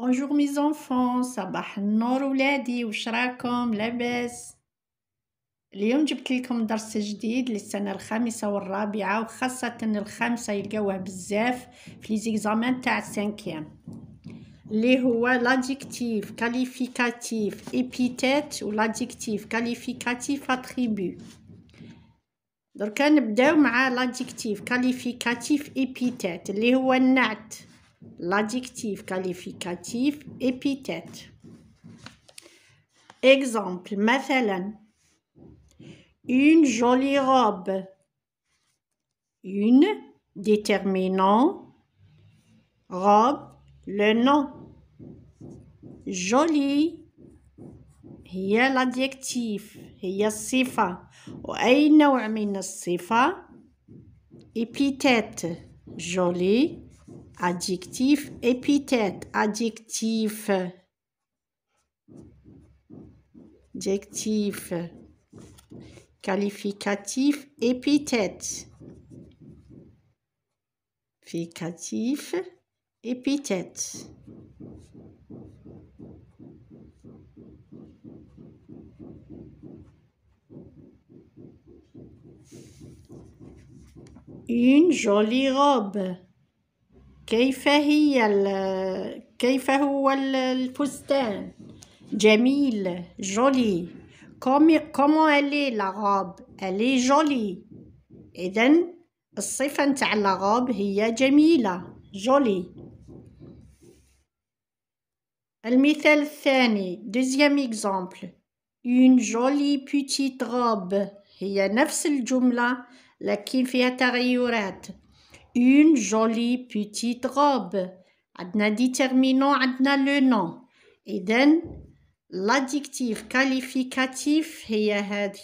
بونجور مي زونفون صباح النور ولادي واش راكم لاباس اليوم جبت لكم درس جديد للسنه الخامسه والرابعه وخاصه الخامسه يلقاوه بزاف في لي زيكزامان تاع السانكيام اللي هو لادجيكتيف كاليفيكاتيف ايبيتيت ولادجيكتيف كاليفيكاتيف اتريبي دركا نبداو مع لادجيكتيف كاليفيكاتيف ايبيتيت اللي هو النعت l'adjectif qualificatif épithète. Exemple, مثلا, une jolie robe, une déterminant, robe, le nom. Jolie, a l'adjectif, هي الصفة وأي نوع من الصفة épithète jolie adjectif, épithète, adjectif, adjectif, qualificatif, épithète, qualificatif, épithète. Une jolie robe. كيف هي كيف هو الفستان جميل جولي كومون الي لاغوب الي جولي اذا الصفه نتاع لاغوب هي جميله جولي المثال الثاني دوزيام اكزامبل اون جولي بوتيت غوب هي نفس الجمله لكن فيها تغيرات une jolie petite robe. Adna dit terminant, Adna le nom. Et then, l'adjectif qualificatif, Heyahadi.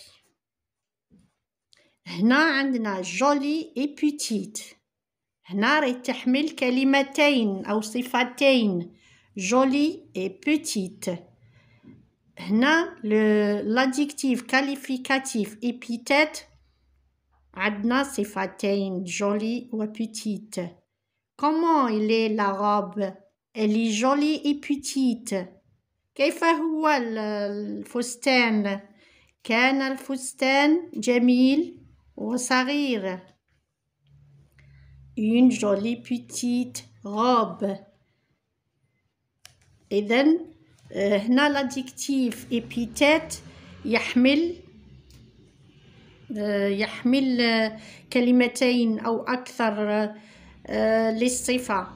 Hna Adna, jolie et petite. Hna retahmil kalimatein, ou sifatein, jolie et petite. Hna, l'adjectif qualificatif épithète, Adna s'est fait jolie ou petite. Comment il est la robe? Elle est jolie et petite. Qu'est-ce que le fustan? c'est, le fustan, Jamil, ou Sarir? Une jolie petite robe. Et then, euh, l'adjectif épithète, يحمل آه، يحمل آه، كلمتين أو أكثر آه، للصفة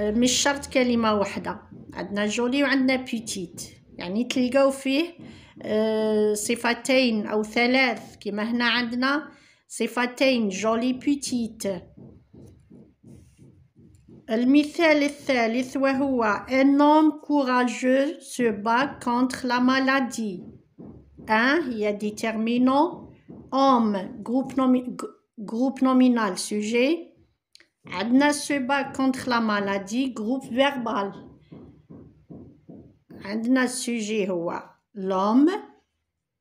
مش شرط كلمة واحدة عندنا جولي وعندنا بيتيت يعني تلقاو فيه صفتين أو ثلاث كما هنا عندنا صفتين جولي بيتيت المثال الثالث وهو ان homme كوراجو سو با كونتر لا مالادي ان هي y homme, groupe, nominal, sujet. Adna se bat contre la maladie, groupe verbal. Adna sujet, هو l'homme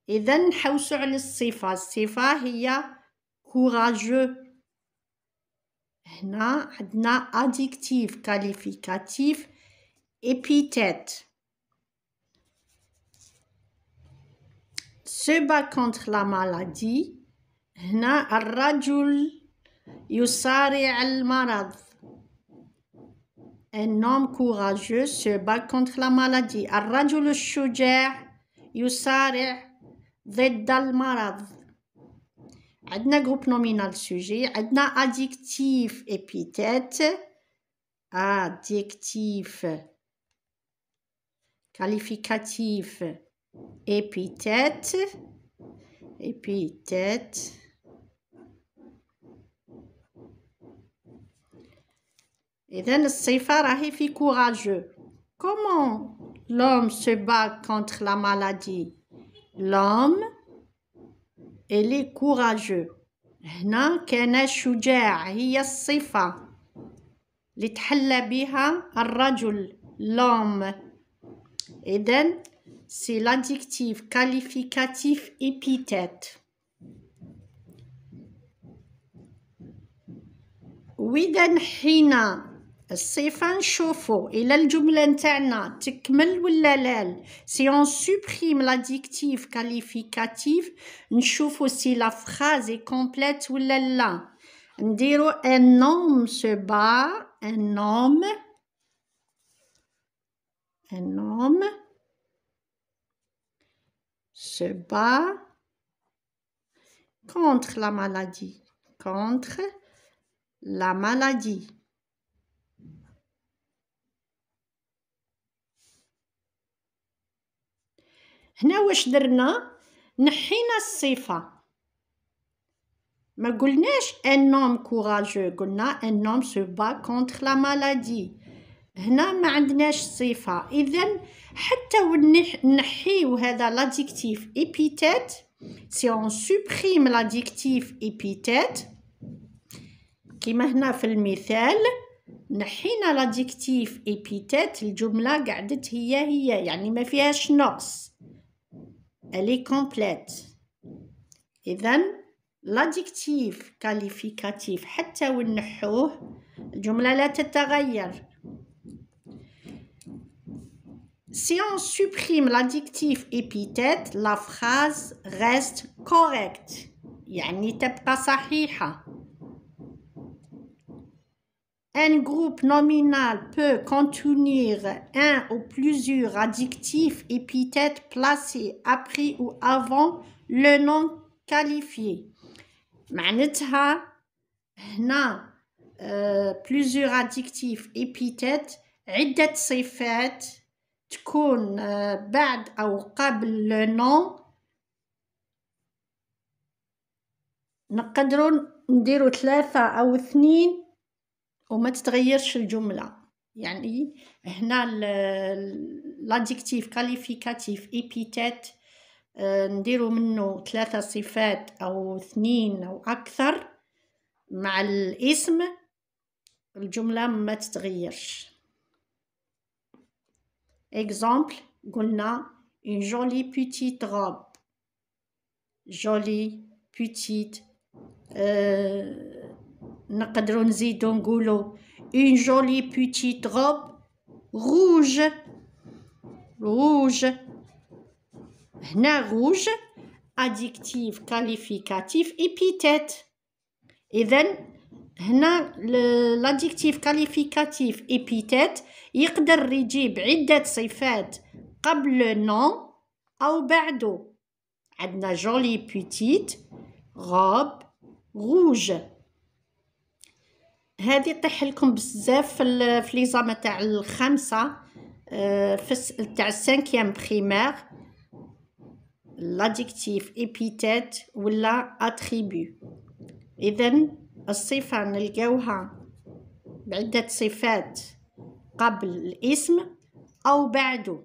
de la على sifa. الصفة courageux Adna, adna adjectif qualificatif épithète se bat contre la maladie هنا الرجل يصارع المرض Un homme courageux se bat contre la maladie. الرجل الشجاع يصارع ضد المرض. عندنا groupe nominal sujet. عندنا adjectif épithète. Adjectif qualificatif et puis tête, et puis tête. إذا الصفة راهي في courageux. Comment l'homme se bat contre la maladie L'homme il est courageux. هنا كان شجاع هي الصفة اللي تحلى بها الرجل l'homme. إذا c'est l'adjectif qualificatif épithète. Widan hina, c'est un chauffeau. Il est le jumeltegnat. T'accomplou l'ella. Si on supprime l'adjectif qualificatif, nous chauffons aussi la phrase est complète l'ella. Dero un homme se bat. Un homme. Un homme se bat contre la maladie, contre la maladie. هنا واش درنا نحينا الصفة ما قلناش un homme courageux قلنا un homme se bat contre la maladie هنا ما عندناش صفه اذا حتى نحيو هذا لاديكتيف ابيتات سي اون سوبريم لاديكتيف ابيتات كيما هنا في المثال نحينا لاديكتيف ابيتات الجمله قعدت هي هي يعني ما فيهاش نقص الي كومبليت اذا لاديكتيف كاليفيكاتيف حتى ونحوه الجمله لا تتغير Si on supprime l'adjectif épithète, la phrase reste correcte. يعني تبقى Un groupe nominal peut contenir un ou plusieurs adjectifs épithètes placés après ou avant le nom qualifié. معناتها هنا euh, plusieurs adjectifs épithètes عدة صفات تكون آه، بعد أو قبل لو نقدروا نديرو ثلاثة أو اثنين وما تتغيرش الجملة يعني هنا لاديكتيف كاليفيكاتيف ايبيتات نديرو منه ثلاثة صفات أو اثنين أو أكثر مع الاسم الجملة ما تتغيرش exemple قلنا une jolie petite robe jolie petite euh, n'akadronzi Dongolo. une jolie petite robe rouge rouge na rouge adjectif qualificatif épithète then هنا لاديكتيف كاليفيكاتيف ابيتات يقدر يجيب عدة صفات قبل نون أو بعده عندنا جولي بيتيت غاب غوج هذه طيح لكم بزاف في الفليزامة تاع الخمسة آه، في تاع السانكيام بخيمار لاديكتيف ابيتات ولا اتريبيو اذا الصفة نلقاوها بعدة صفات قبل الاسم أو بعده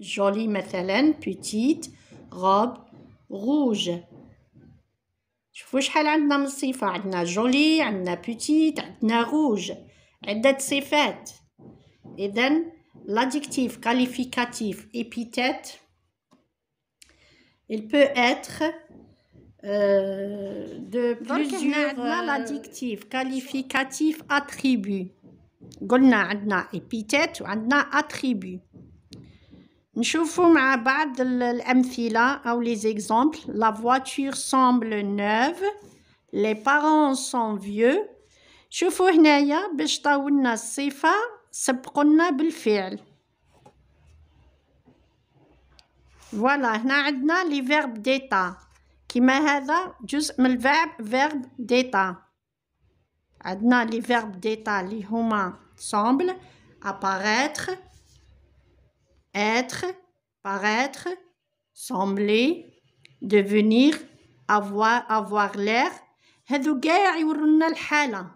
جولي مثلا بيتيت غوب غوج شوفوا شحال عندنا من صفة عندنا جولي عندنا بيتيت عندنا غوج عدة صفات إذا لاديكتيف كاليفيكاتيف إبيتات il peut être Euh, de plusieurs adjectifs, euh, qualificatifs, attributs. قلنا عندنا épithète attribut. نشوفوا مع بعض الامثله او les exemples. La voiture semble neuve. Les parents sont vieux. شوفوا هنايا باش طاولنا Voilà, هنا les verbes d'état. كما هذا جزء من الفيرب فيرب ديتا عندنا لي فيرب ديتا لي هما سامبل اباريتر اتر باريتر سامبلي devenir avoir avoir l'air هذو كاع يورونا الحاله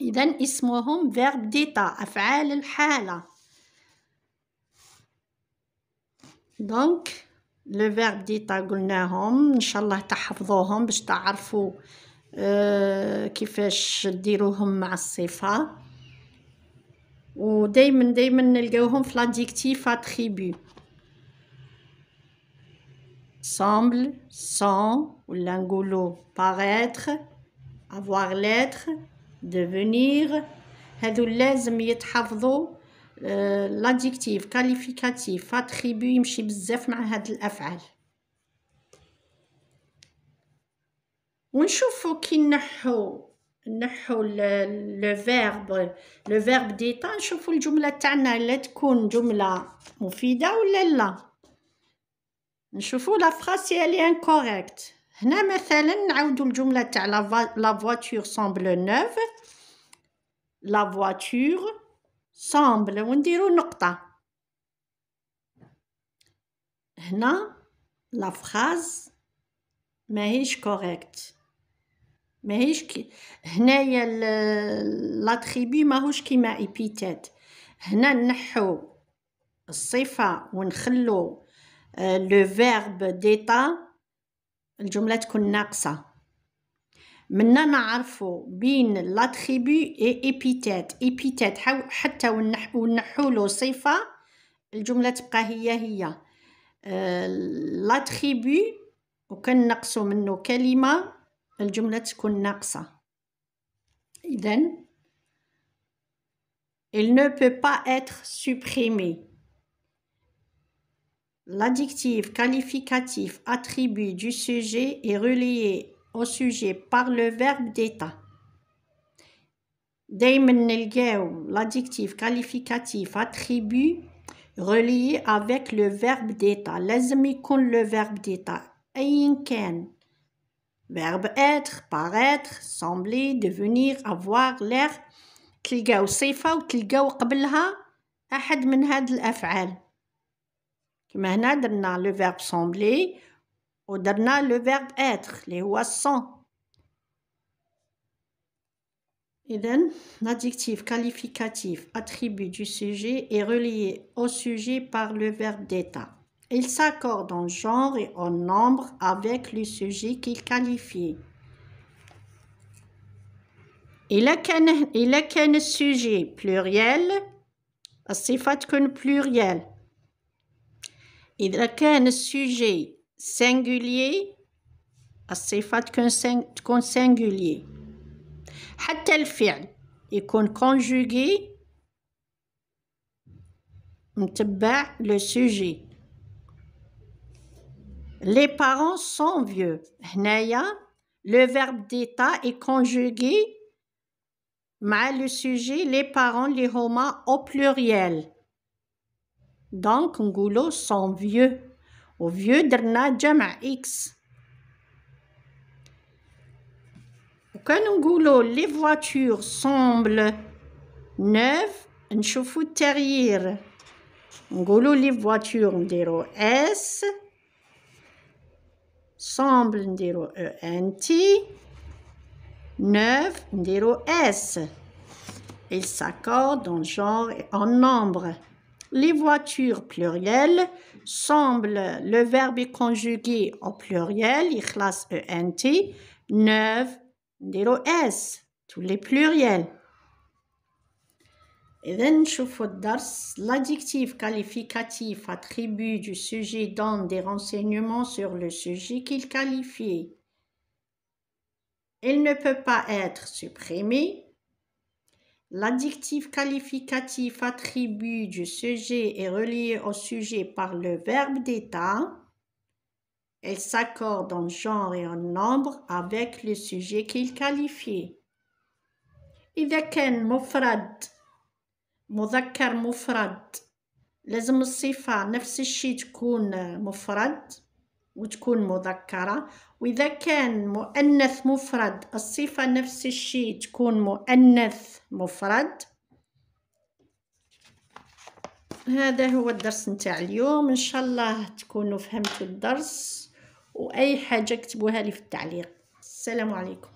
اذا اسمهم فيرب ديتا افعال الحاله دونك لو فيرب ديتا قلناهم ان شاء الله تحفظوهم باش تعرفوا آه، كيفاش ديروهم مع الصفه ودائما دائما نلقاوهم في لاديكتيف اتريبي سامبل sans ولا نقولوا paraître avoir l'être devenir هذو لازم يتحفظوا لاديكتيف كاليفيكاتيف فاتريبو يمشي بزاف مع هاد الافعال ونشوفو كي نحو نحو لو فيرب لو فيرب ديتا نشوفو الجمله تاعنا لا تكون جمله مفيده ولا لا نشوفو لا فراس هي انكوريكت هنا مثلا نعاودو الجمله تاع لا فواتور سومبل نوف لا فواتور سامبل ونديرو نقطة هنا لا فراز ماهيش كوريكت ماهيش كي هنايا لا تريبي ماهوش كيما ايبيتات هنا نحو الصفة ونخلو لو فيرب ديتا الجملة تكون ناقصة منا نعرفو بين لاتريبو اي ايبيتات ايبيتات حتى ونح ونحولو صفه الجمله تبقى هي هي آه لاتريبو وكنقصو منه كلمه الجمله تكون ناقصه اذا il ne peut pas être supprimé L'adjectif qualificatif attribut du sujet est relié au sujet par le verbe d'état. nous l'adjectif qualificatif attribut relié avec le verbe d'état amis يكون le verbe d'état verbe être paraître sembler devenir avoir l'air nous صفة le verbe sembler le verbe être, être les sont, et Eden, l'adjectif qualificatif attribut du sujet est relié au sujet par le verbe d'état. Il s'accorde en genre et en nombre avec le sujet qu'il qualifie. qu'un sujet pluriel كان sujet pluriel. Il pluriel. a qu'un sujet sujet singulier c'est تكون singulier حتى الفعل يكون conjugué متبع le sujet les parents sont vieux le verbe d'état est conjugué mais le sujet les parents les Romains au pluriel donc نقولو sont vieux au vieux Derna Jama X. Quand nous goulotons les voitures, semble neuf, nous chauffons de terre. Nous goulotons les voitures, nous S. Nous disons ENT. Neuf, nous S. Ils s'accordent en genre et en nombre les voitures plurielles semblent, le verbe conjugué au pluriel, ikhlas ENT, neuf S, tous les pluriels. Et l'adjectif qualificatif attribue du sujet donne des renseignements sur le sujet qu'il qualifie. Il ne peut pas être supprimé L'adjectif qualificatif attribut du sujet est relié au sujet par le verbe d'état. Elle s'accorde en genre et en nombre avec le sujet qu'il qualifie. إذا كان مفرد مذكر مفرد لازم الصفة نفس وتكون مذكرة وإذا كان مؤنث مفرد الصفة نفس الشيء تكون مؤنث مفرد هذا هو الدرس نتاع اليوم إن شاء الله تكونوا فهمتوا الدرس وأي حاجة كتبوها لي في التعليق السلام عليكم